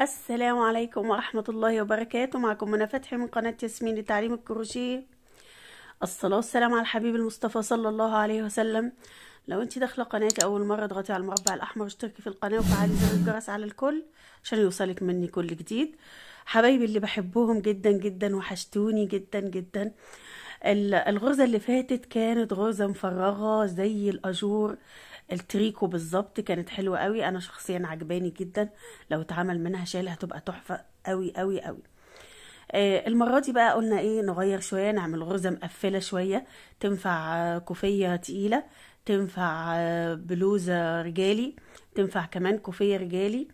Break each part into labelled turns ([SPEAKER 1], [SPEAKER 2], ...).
[SPEAKER 1] السلام عليكم ورحمة الله وبركاته معكم منى فتحي من قناة ياسمين لتعليم الكروشيه الصلاة والسلام على الحبيب المصطفى صلى الله عليه وسلم لو انت داخلة قناتي أول مرة اضغطي على المربع الأحمر واشتركي في القناة وفعلي زر الجرس على الكل عشان يوصلك مني كل جديد حبايبي اللي بحبهم جدا جدا وحشتوني جدا جدا الغرزة اللي فاتت كانت غرزة مفرغة زي الأجور التريكو بالظبط كانت حلوه قوي انا شخصيا عجباني جدا لو اتعمل منها شال هتبقى تحفه قوي قوي قوي آه المره دي بقى قلنا ايه نغير شويه نعمل غرزه مقفله شويه تنفع كوفيه تقيله تنفع بلوزه رجالي تنفع كمان كوفيه رجالي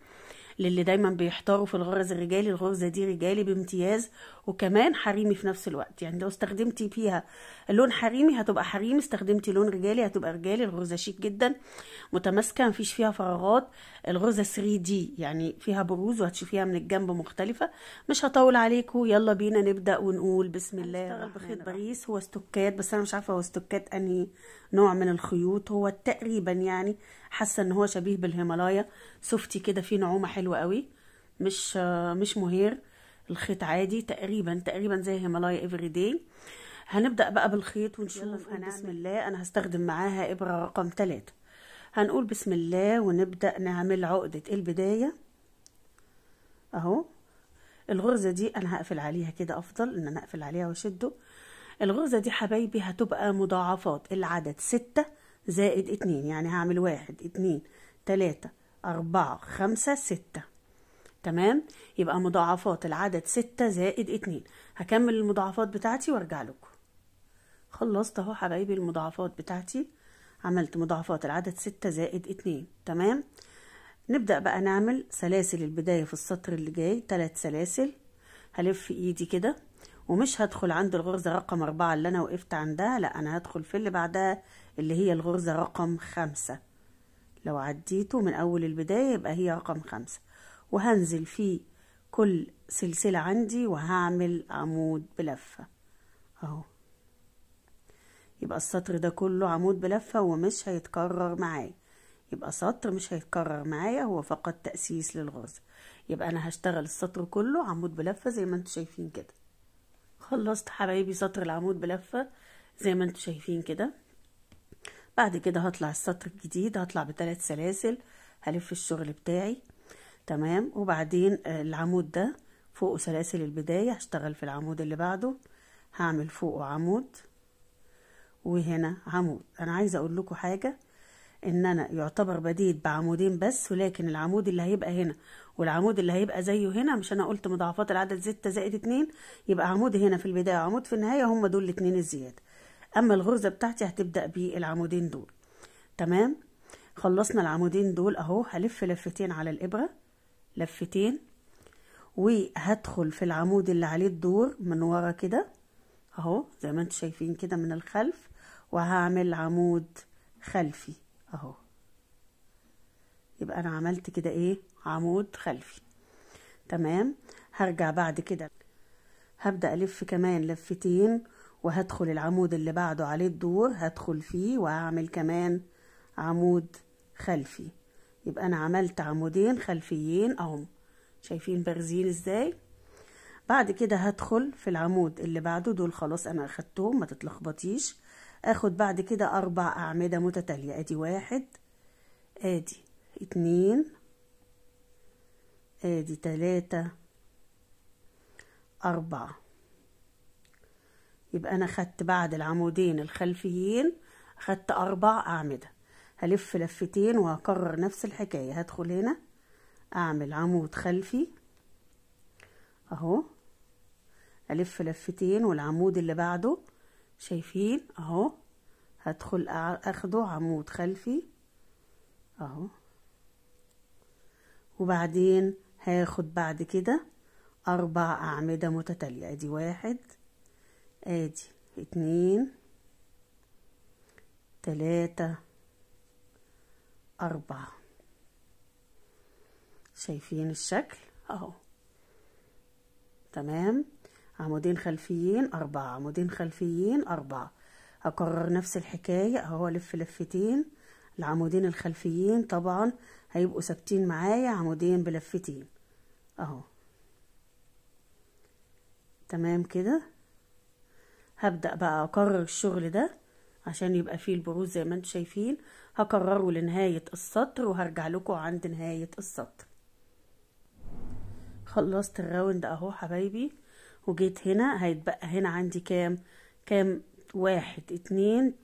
[SPEAKER 1] للي دايما بيحتاروا في الغرز الرجالي الغرزة دي رجالي بامتياز وكمان حريمي في نفس الوقت يعني لو استخدمتي فيها لون حريمي هتبقى حريمي استخدمتي لون رجالي هتبقى رجالي الغرزة شيك جدا متماسكة مفيش فيها فراغات الغرزة 3 دي يعني فيها بروز وهتشوفيها من الجنب مختلفة مش هطول عليكم يلا بينا نبدأ ونقول بسم الله بخيط باريس هو استوكات بس انا مش عارفة هو استوكات انهي نوع من الخيوط هو تقريبا يعني حاسه ان هو شبيه بالهيمالايا سوفتي كده فيه نعومه حلوه قوي مش مش مهير الخيط عادي تقريبا تقريبا زي هيمالايا افري داي هنبدا بقى بالخيط ونشوف هنعمل. بسم الله انا هستخدم معاها ابره رقم ثلاثة هنقول بسم الله ونبدا نعمل عقده البدايه اهو الغرزه دي انا هقفل عليها كده افضل ان انا اقفل عليها واشده الغرزه دي حبايبي هتبقى مضاعفات العدد ستة زائد اتنين يعني هعمل واحد اتنين تلاتة أربعة خمسة ستة تمام يبقى مضاعفات العدد ستة زائد اتنين هكمل المضاعفات بتاعتي وارجع لكم خلصت اهو حبايبي المضاعفات بتاعتي عملت مضاعفات العدد ستة زائد اتنين تمام نبدأ بقى نعمل سلاسل البداية في السطر اللي جاي تلات سلاسل هلف ايدي كده ومش هدخل عند الغرزة رقم أربعة اللي أنا وقفت عندها لأ أنا هدخل في اللي بعدها اللي هي الغرزة رقم خمسة لو عديته من أول البداية يبقى هي رقم خمسة وهنزل في كل سلسلة عندي وهعمل عمود بلفة اهو يبقى السطر ده كله عمود بلفة ومش هيتكرر معايا يبقى سطر مش هيتكرر معايا هو فقط تأسيس للغرزة يبقى أنا هشتغل السطر كله عمود بلفة زي ما انتوا شايفين كده خلصت حبايبي سطر العمود بلفة زي ما انتوا شايفين كده بعد كده هطلع السطر الجديد هطلع بثلاث سلاسل هلف الشغل بتاعي تمام وبعدين آه، العمود ده فوقه سلاسل البداية هشتغل في العمود اللي بعده هعمل فوقه عمود وهنا عمود انا عايزه اقول لكم حاجه ان انا يعتبر بديت بعمودين بس ولكن العمود اللي هيبقى هنا والعمود اللي هيبقى زيه هنا مش انا قلت مضاعفات العدد 6 زائد اتنين يبقى عمود هنا في البدايه وعمود في النهايه هم دول الاتنين الزياده اما الغرزه بتاعتي هتبدا بالعمودين دول تمام خلصنا العمودين دول اهو هلف لفتين على الابره لفتين وهدخل في العمود اللي عليه الدور من ورا كده اهو زي ما انتم شايفين كده من الخلف وهعمل عمود خلفي اهو يبقى انا عملت كده ايه عمود خلفي تمام هرجع بعد كده هبدا الف كمان لفتين وهدخل العمود اللي بعده عليه الدور هدخل فيه وهعمل كمان عمود خلفي يبقى انا عملت عمودين خلفيين اهم شايفين بارزين ازاي بعد كده هدخل في العمود اللي بعده دول خلاص انا اخدتهم ما تتلخبطيش اخد بعد كده اربع اعمده متتاليه ادي واحد ادي اتنين ادي تلاتة اربعة يبقى أنا خدت بعد العمودين الخلفيين خدت أربع أعمدة هلف لفتين وهكرر نفس الحكاية هدخل هنا أعمل عمود خلفي أهو ألف لفتين والعمود اللي بعده شايفين أهو هدخل أخده عمود خلفي أهو وبعدين هاخد بعد كده أربع أعمدة متتالية أدي واحد ادي اتنين تلاتة أربعة شايفين الشكل اهو تمام عمودين خلفيين أربعة عمودين خلفيين أربعة هكرر نفس الحكاية اهو لف لفتين العمودين الخلفيين طبعا هيبقوا ثابتين معايا عمودين بلفتين اهو تمام كده هبدأ بقى أكرر الشغل ده عشان يبقى فيه البروز زي ما انتم شايفين هكرره لنهاية السطر وهرجع لكم عند نهاية السطر خلصت الراوند اهو حبايبي وجيت هنا هيتبقى هنا عندي كام كام واحد اتنين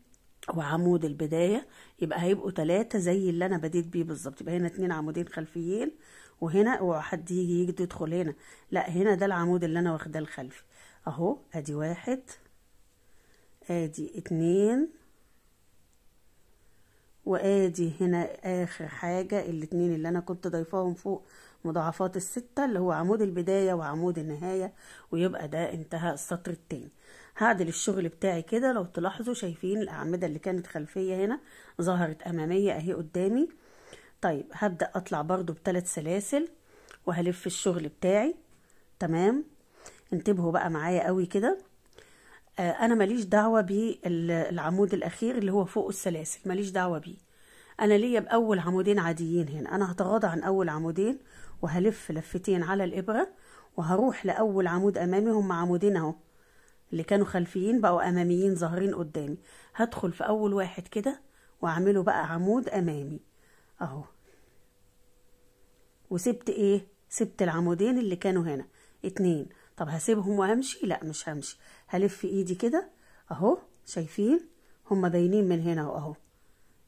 [SPEAKER 1] وعمود البداية يبقى هيبقوا تلاتة زي اللي انا بديت بيه بالظبط يبقى هنا اتنين عمودين خلفيين وهنا اوعى حد يجي يجي يدخل هنا لا هنا ده العمود اللي انا واخداه الخلفي اهو ادي واحد ادي اتنين وادي هنا اخر حاجة الاتنين اللي انا كنت ضايفاهم فوق مضاعفات الستة اللي هو عمود البداية وعمود النهاية ويبقى ده انتهى السطر التاني هعدل الشغل بتاعي كده لو تلاحظوا شايفين الاعمدة اللي كانت خلفية هنا ظهرت امامية اهي قدامي طيب هبدأ اطلع برضو بثلاث سلاسل وهلف الشغل بتاعي تمام انتبهوا بقى معايا قوي كده آه، انا ماليش دعوه بالعمود الاخير اللي هو فوق السلاسل ماليش دعوه بيه انا ليا باول عمودين عاديين هنا انا هتغاضى عن اول عمودين وهلف لفتين على الابره وهروح لاول عمود امامي هم عمودين اهو اللي كانوا خلفيين بقوا اماميين ظاهرين قدامي هدخل في اول واحد كده واعمله بقى عمود امامي اهو وسبت ايه سبت العمودين اللي كانوا هنا اتنين طب هسيبهم وامشي لا مش همشي هلف ايدي كده اهو شايفين هما باينين من هنا اهو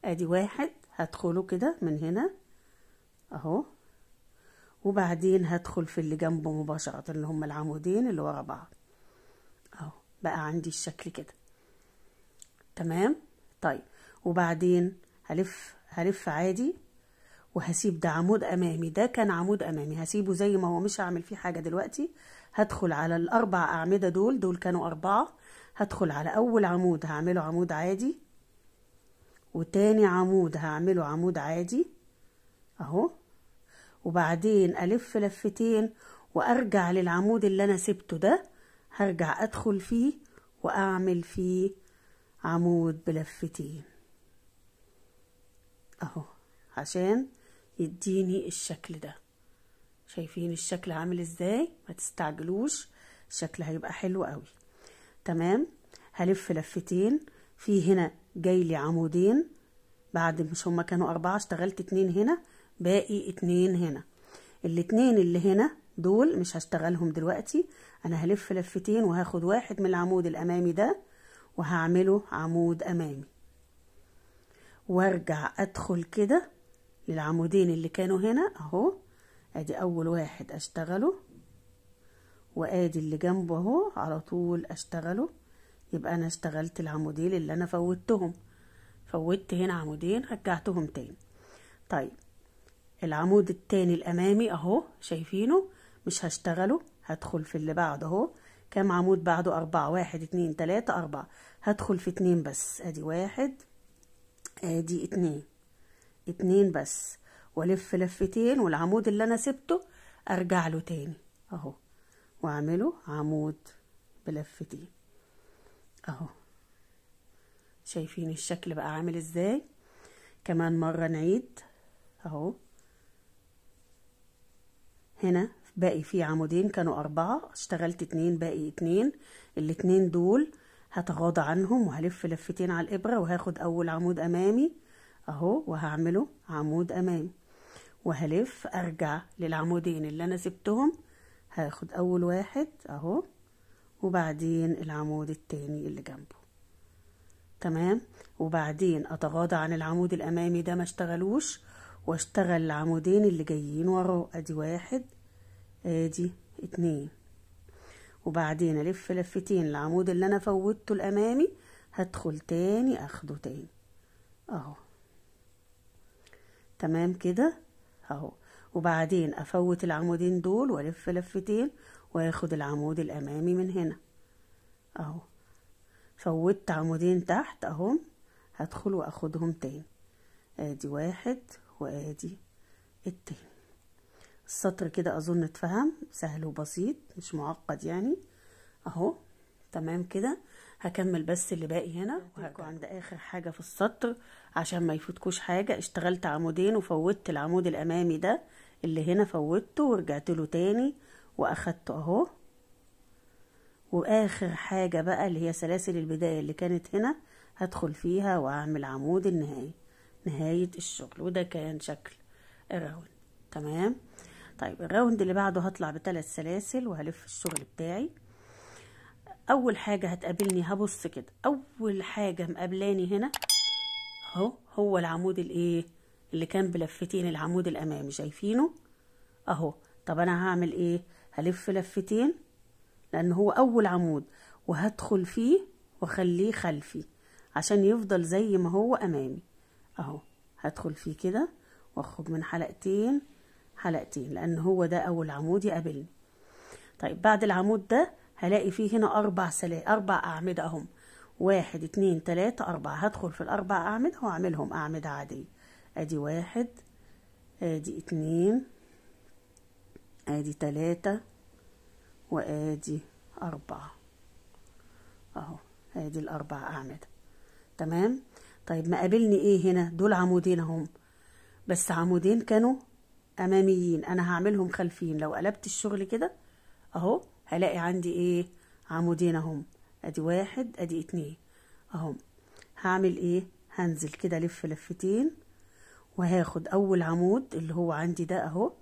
[SPEAKER 1] ادي واحد هدخله كده من هنا اهو وبعدين هدخل في اللي جنبه مباشرة اللي هما العمودين اللي ورا بعض اهو بقى عندي الشكل كده تمام طيب وبعدين هلف هلف عادي وهسيب ده عمود امامي ده كان عمود امامي هسيبه زي ما هو مش هعمل فيه حاجة دلوقتي هدخل على الاربع اعمدة دول دول كانوا اربعة هدخل على اول عمود هعمله عمود عادي وتاني عمود هعمله عمود عادي اهو وبعدين الف لفتين وارجع للعمود اللي انا سبته ده هرجع ادخل فيه واعمل فيه عمود بلفتين اهو عشان يديني الشكل ده شايفين الشكل عامل ازاي ما تستعجلوش الشكل هيبقى حلو قوي تمام هلف لفتين في هنا جاي لي عمودين بعد مش هما كانوا أربعة اشتغلت اتنين هنا باقي اتنين هنا الاتنين اللي هنا دول مش هشتغلهم دلوقتي أنا هلف لفتين وهاخد واحد من العمود الأمامي ده وهعمله عمود أمامي وارجع أدخل كده للعمودين اللي كانوا هنا أهو ادي اول واحد اشتغله وادي اللي جنبه اهو على طول اشتغله يبقى انا اشتغلت العمودين اللي انا فوتهم فوتت هنا عمودين رجعتهم تاني طيب العمود التاني الامامي اهو شايفينه مش هشتغله هدخل في اللي بعده اهو كام عمود بعده أربعة واحد اتنين تلاتة أربعة هدخل في اتنين بس ادي واحد ادي اتنين اتنين بس والف لفتين والعمود اللي انا سبته ارجع له تاني اهو واعمله عمود بلفتين اهو شايفين الشكل بقى عامل ازاي كمان مرة نعيد اهو هنا باقي في عمودين كانوا أربعة اشتغلت اتنين باقي اتنين الاتنين دول هتغاضى عنهم وهلف لفتين على الإبرة وهاخد أول عمود أمامي أهو وهعمله عمود أمامي وهلف ارجع للعمودين اللي انا سبتهم هاخد اول واحد اهو وبعدين العمود التاني اللي جنبه تمام وبعدين اتغاضى عن العمود الامامي ده ما اشتغلوش واشتغل العمودين اللي جايين وراه ادي واحد ادي اتنين وبعدين الف لفتين العمود اللي انا فوتته الامامي هدخل تاني اخده تاني اهو تمام كده اهو وبعدين افوت العمودين دول والف لفتين واخد العمود الامامي من هنا اهو فوتت عمودين تحت اهم هدخل واخدهم تاني ادي واحد وادي التاني السطر كده اظن اتفهم سهل وبسيط مش معقد يعني اهو تمام كده هكمل بس اللي باقي هنا وهكون عند اخر حاجة في السطر عشان ما يفوتكوش حاجة اشتغلت عمودين وفوتت العمود الامامي ده اللي هنا فوتته ورجعت له تاني واخدته اهو واخر حاجة بقى اللي هي سلاسل البداية اللي كانت هنا هدخل فيها واعمل عمود النهاية نهاية الشغل وده كان شكل الراوند تمام طيب الراوند اللي بعده هطلع بثلاث سلاسل وهلف الشغل بتاعي اول حاجة هتقابلني هبص كده اول حاجة مقابلاني هنا اهو هو العمود الايه اللي كان بلفتين العمود الامامي شايفينه اهو طب انا هعمل ايه هلف لفتين لان هو اول عمود وهدخل فيه واخليه خلفي عشان يفضل زي ما هو امامي اهو هدخل فيه كده واخرج من حلقتين حلقتين لان هو ده اول عمود يقابلني طيب بعد العمود ده هلاقي فيه هنا أربع سلا أربع أعمدة أهم واحد اتنين تلاتة أربعة هدخل في الأربع أعمدة وأعملهم أعمدة عادية أدي واحد أدي اتنين أدي تلاتة وأدي أربعة أهو أدي الأربع أعمدة تمام طيب مقابلني إيه هنا دول عمودين أهم بس عمودين كانوا أماميين أنا هعملهم خلفيين لو قلبت الشغل كده أهو هلاقي عندي ايه عمودين اهم ادي واحد ادي اتنين اهم هعمل ايه هنزل كده الف لفتين وهاخد اول عمود اللي هو عندي ده اهو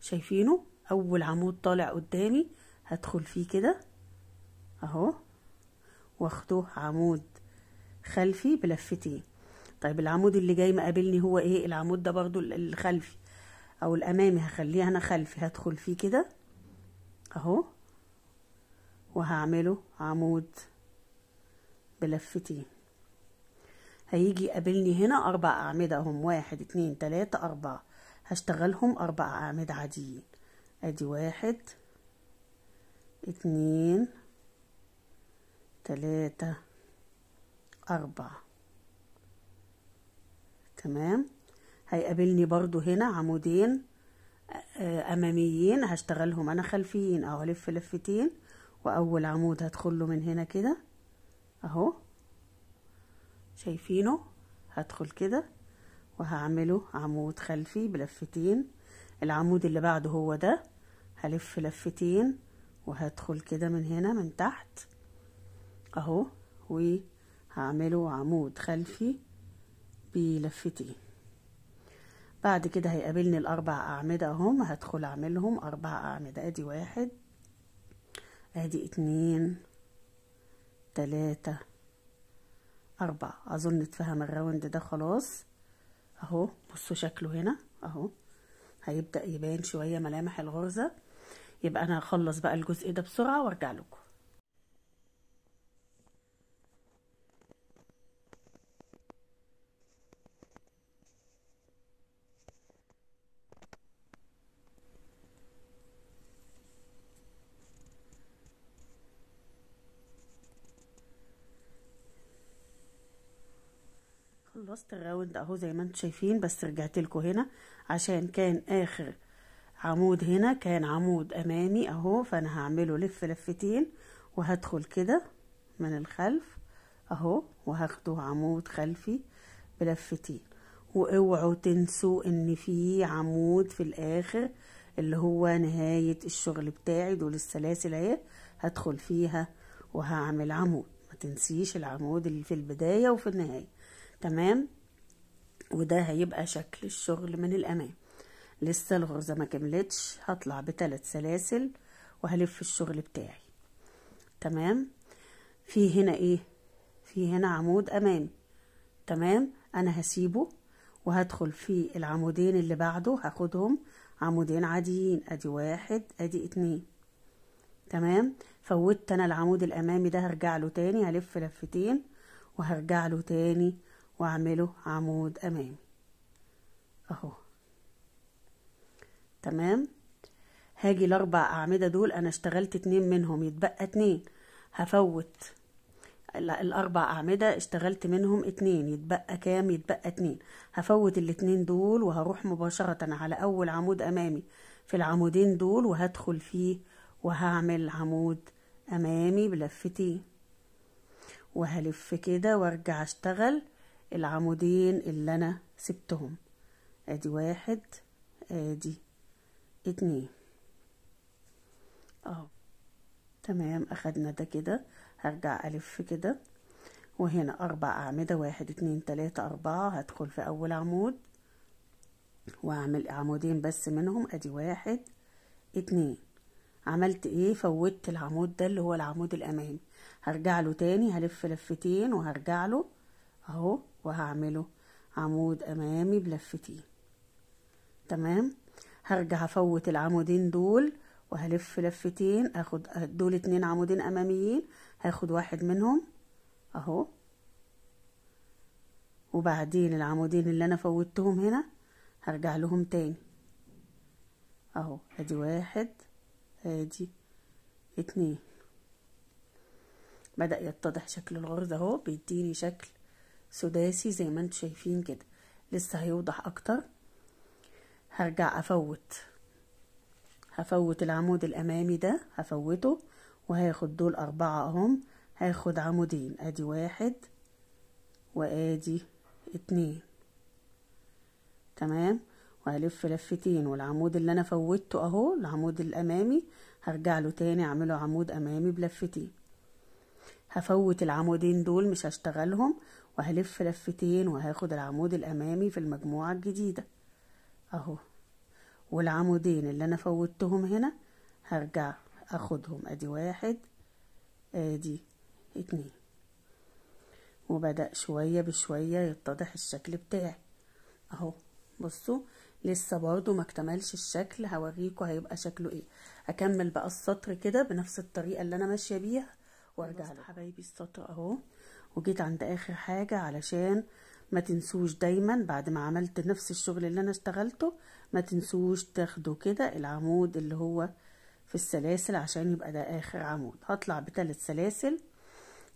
[SPEAKER 1] شايفينه اول عمود طالع قدامي هدخل فيه كده اهو واخده عمود خلفي بلفتين طيب العمود اللي جاي مقابلني هو ايه العمود ده برضو الخلفي او الامامي هخليه انا خلفي هدخل فيه كده اهو وهعمله عمود بلفتين هيجي يقابلني هنا أربع أعمدة هم واحد اتنين تلاتة أربعة هشتغلهم أربع أعمدة عاديين أدي واحد اتنين تلاتة أربعة تمام هيقابلني برضو هنا عمودين آه، أماميين هشتغلهم أنا خلفيين أو هلف لفتين واول عمود هدخله من هنا كده اهو شايفينه هدخل كده وهعمله عمود خلفي بلفتين العمود اللي بعده هو ده هلف لفتين وهدخل كده من هنا من تحت اهو وهعمله عمود خلفي بلفتين بعد كده هيقابلني الاربع اعمده اهم هدخل اعملهم اربع اعمده ادي واحد ادي اتنين تلاتة أربعة أظن اتفهم الراوند ده خلاص أهو بصوا شكله هنا أهو هيبدأ يبان شوية ملامح الغرزة يبقى أنا هخلص بقى الجزء ده بسرعة وأرجع لكم خلصت الراوند اهو زي ما انتم شايفين بس رجعت لكم هنا عشان كان اخر عمود هنا كان عمود امامي اهو فانا هعمله لف لفتين وهدخل كده من الخلف اهو وهاخده عمود خلفي بلفتين واوعوا تنسوا ان في عمود في الاخر اللي هو نهاية الشغل بتاعي دول السلاسل اهي هدخل فيها وهعمل عمود ما تنسيش العمود اللي في البداية وفي النهاية تمام وده هيبقى شكل الشغل من الامام لسه الغرزة ما كملتش هطلع بثلاث سلاسل وهلف الشغل بتاعي تمام في هنا ايه في هنا عمود امامي تمام انا هسيبه وهدخل في العمودين اللي بعده هاخدهم عمودين عاديين ادي واحد ادي اتنين تمام فوتت انا العمود الامامي ده هرجع له تاني هلف لفتين وهرجع له تاني واعمله عمود امامي اهو تمام هاجي الاربع اعمده دول انا اشتغلت اتنين منهم يتبقى اتنين هفوت الاربع اعمده اشتغلت منهم اتنين يتبقى كام يتبقى اتنين هفوت الاتنين دول وهروح مباشره على اول عمود امامي في العمودين دول وهدخل فيه وهعمل عمود امامي بلفتين وهلف كده وارجع اشتغل العمودين اللي انا سبتهم ادي واحد ادي اتنين اهو تمام اخدنا ده كده هرجع الف كده وهنا اربع اعمدة واحد اتنين تلاتة اربعة هدخل في اول عمود واعمل عمودين بس منهم ادي واحد اتنين عملت ايه فوتت العمود ده اللي هو العمود الامامي هرجع له تاني هلف لفتين وهرجع له اهو وهعمله عمود امامي بلفتين تمام هرجع افوت العمودين دول وهلف لفتين اخد دول اتنين عمودين اماميين هاخد واحد منهم اهو وبعدين العمودين اللي انا فوتهم هنا هرجع لهم تاني اهو ادي واحد ادي اتنين بدأ يتضح شكل الغرزة اهو بيديني شكل سداسي زي ما انتوا شايفين كده لسه هيوضح اكتر هرجع افوت هفوت العمود الامامي ده هفوته وهاخد دول اربعة اهم هاخد عمودين ادي واحد وادي اتنين تمام وهلف لفتين والعمود اللي انا فوتته اهو العمود الامامي هرجع له تاني اعمله عمود امامي بلفتين هفوت العمودين دول مش هشتغلهم وهلف لفتين وهاخد العمود الأمامي في المجموعة الجديدة أهو والعمودين اللي أنا فوتهم هنا هرجع أخدهم أدي واحد أدي اتنين وبدأ شوية بشوية يتضح الشكل بتاعي أهو بصوا لسه برضو ما اكتملش الشكل هوريكم هيبقى شكله ايه هكمل بقى السطر كده بنفس الطريقه اللي انا ماشيه بيها وارجع حبايبي السطر اهو وجيت عند اخر حاجة علشان ما تنسوش دايما بعد ما عملت نفس الشغل اللي انا اشتغلته ما تنسوش تاخدوا كده العمود اللي هو في السلاسل عشان يبقى ده اخر عمود هطلع بثلاث سلاسل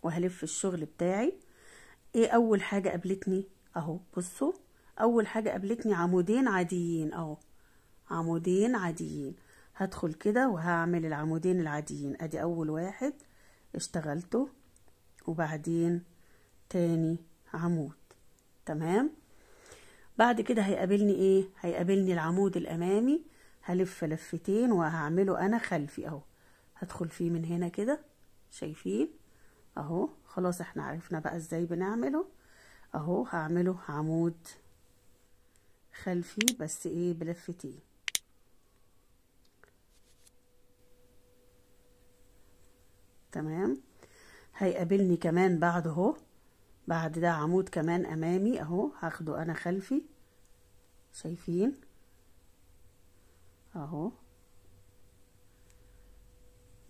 [SPEAKER 1] وهلف الشغل بتاعي ايه اول حاجة قابلتني اهو بصوا اول حاجة قابلتني عمودين عاديين اهو عمودين عاديين هدخل كده وهعمل العمودين العاديين ادي اول واحد اشتغلته وبعدين تاني عمود تمام بعد كده هيقابلني ايه هيقابلني العمود الامامي هلف لفتين وهعمله انا خلفي اهو هدخل فيه من هنا كده شايفين اهو خلاص احنا عرفنا بقى ازاي بنعمله اهو هعمله عمود خلفي بس ايه بلفتين تمام هيقابلني كمان بعد اهو بعد ده عمود كمان امامي اهو هاخده انا خلفي شايفين اهو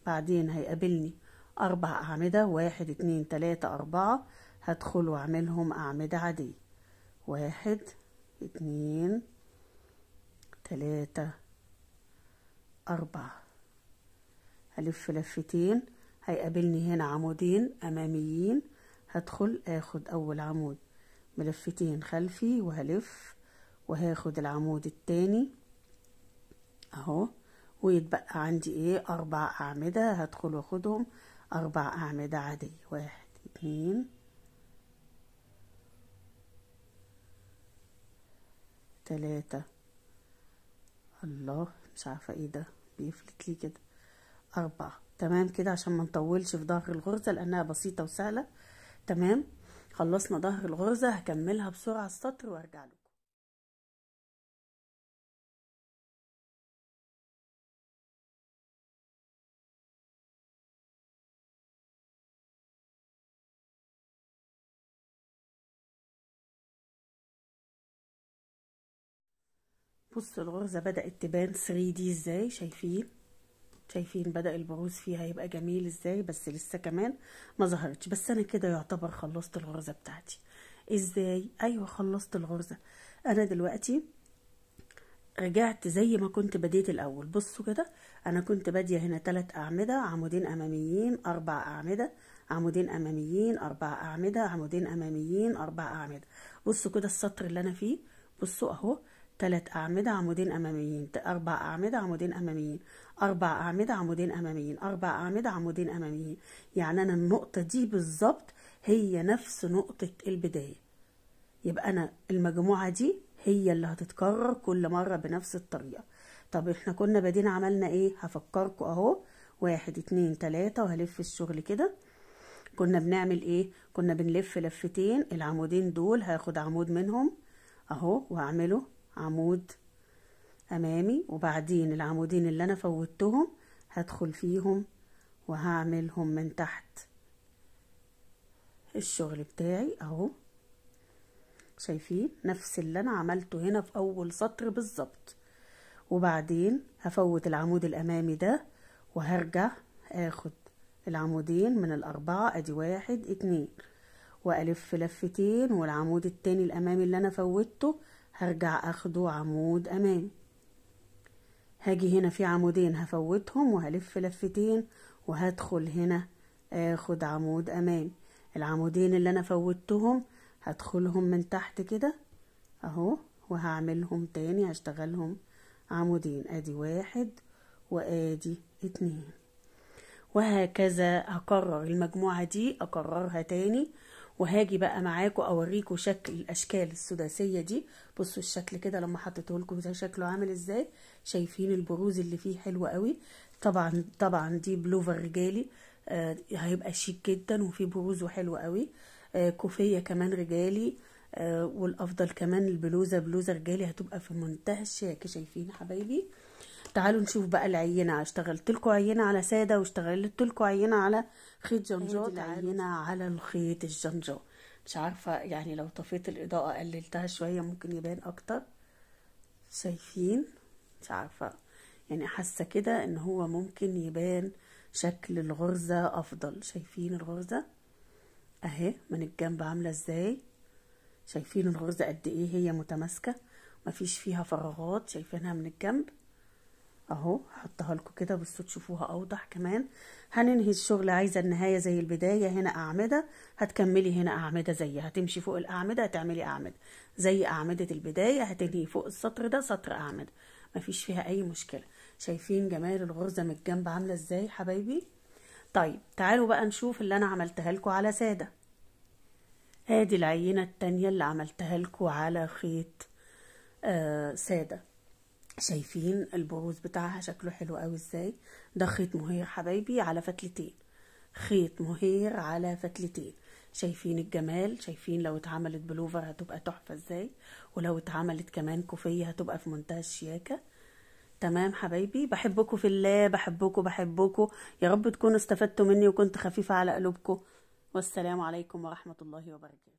[SPEAKER 1] بعدين هيقابلني اربع اعمدة واحد اتنين تلاتة اربعة هدخل واعملهم اعمدة عادية واحد اتنين تلاتة أربعة هلف لفتين هيقابلني هنا عمودين اماميين هدخل اخد اول عمود ملفتين خلفي وهلف وهاخد العمود التاني اهو ويتبقى عندي ايه اربع اعمدة هدخل واخدهم اربع اعمدة عادية واحد اتنين تلاتة الله مش عارفة ايه ده بيفلت لي كده أربعة تمام كده عشان ما نطولش في ظهر الغرزة لانها بسيطة وسهلة تمام خلصنا ظهر الغرزة هكملها بسرعة السطر وارجع لكم بصوا الغرزة بدأت تبان 3 دي ازاي شايفين شايفين بدأ البروز فيها يبقى جميل ازاي بس لسه كمان ما ظهرتش بس انا كده يعتبر خلصت الغرزة بتاعتي ازاي ايوه خلصت الغرزة انا دلوقتي رجعت زي ما كنت بديت الاول بصوا كده انا كنت بادية هنا تلات اعمدة عمودين اماميين اربع اعمدة عمودين اماميين اربع اعمدة عمودين اماميين اربع اعمدة بصوا كده السطر اللي انا فيه بصوا اهو تلات أعمدة عمودين أماميين أربع أعمدة عمودين أماميين أربع أعمدة عمودين أماميين أربع أعمدة عمودين أماميين يعني أنا النقطة دي بالظبط هي نفس نقطة البداية يبقى أنا المجموعة دي هي اللي هتتكرر كل مرة بنفس الطريقة طب احنا كنا بدينا عملنا ايه هفكركوا اهو واحد اتنين تلاتة وهلف الشغل كده كنا بنعمل ايه كنا بنلف لفتين العمودين دول هاخد عمود منهم اهو واعمله عمود امامي وبعدين العمودين اللي انا فوتهم هدخل فيهم وهعملهم من تحت الشغل بتاعي اهو شايفين نفس اللي انا عملته هنا في اول سطر بالظبط وبعدين هفوت العمود الامامي ده وهرجع اخد العمودين من الاربعة ادي واحد اتنين والف لفتين والعمود التاني الامامي اللي انا فوتته هرجع اخده عمود امامي هاجي هنا في عمودين هفوتهم وهلف لفتين وهدخل هنا اخد عمود امامي العمودين اللي انا فوتهم هدخلهم من تحت كده اهو وهعملهم تاني هشتغلهم عمودين ادي واحد وادي اتنين وهكذا هكرر المجموعة دي اكررها تاني وهاجي بقى معاكم اوريكم شكل الاشكال السداسيه دي بصوا الشكل كده لما حطيته لكم ده شكله عامل ازاي شايفين البروز اللي فيه حلو قوي طبعا طبعا دي بلوفر رجالي آه هيبقى شيك جدا وفيه بروزه حلو قوي آه كوفيه كمان رجالي آه والافضل كمان البلوزه بلوزه رجالي هتبقى في منتهى الشياكه شايفين حبايبي تعالوا نشوف بقى العينه اشتغلت لكم عينه على ساده واشتغلت لكم عينه على خيط جنجو العينه على الخيط الجنجو مش عارفه يعني لو طفيت الاضاءه قللتها شويه ممكن يبان اكتر شايفين مش عارفه يعني حاسه كده ان هو ممكن يبان شكل الغرزه افضل شايفين الغرزه اهي من الجنب عامله ازاي شايفين الغرزه قد ايه هي متماسكه مفيش فيها فراغات شايفينها من الجنب اهو حطها لكم كده بصوا تشوفوها اوضح كمان هننهي الشغل عايزه النهايه زي البدايه هنا اعمده هتكملي هنا اعمده زي هتمشي فوق الاعمده هتعملي اعمده زي اعمده البدايه هتنهي فوق السطر ده سطر اعمده مفيش فيها اي مشكله شايفين جمال الغرزه من الجنب عامله ازاي حبايبي طيب تعالوا بقى نشوف اللي انا عملتها لكم على ساده هادي العينه التانية اللي عملتها لكم على خيط آه ساده شايفين البروز بتاعها شكله حلو قوي ازاي ده خيط مهير حبايبي على فتلتين خيط مهير على فتلتين شايفين الجمال شايفين لو اتعملت بلوفر هتبقى تحفه ازاي ولو اتعملت كمان كوفيه هتبقى في منتهى الشياكه تمام حبايبي بحبكم في الله بحبكم بحبكم يا رب تكونوا استفدتوا مني وكنت خفيفه على قلوبكم والسلام عليكم ورحمه الله وبركاته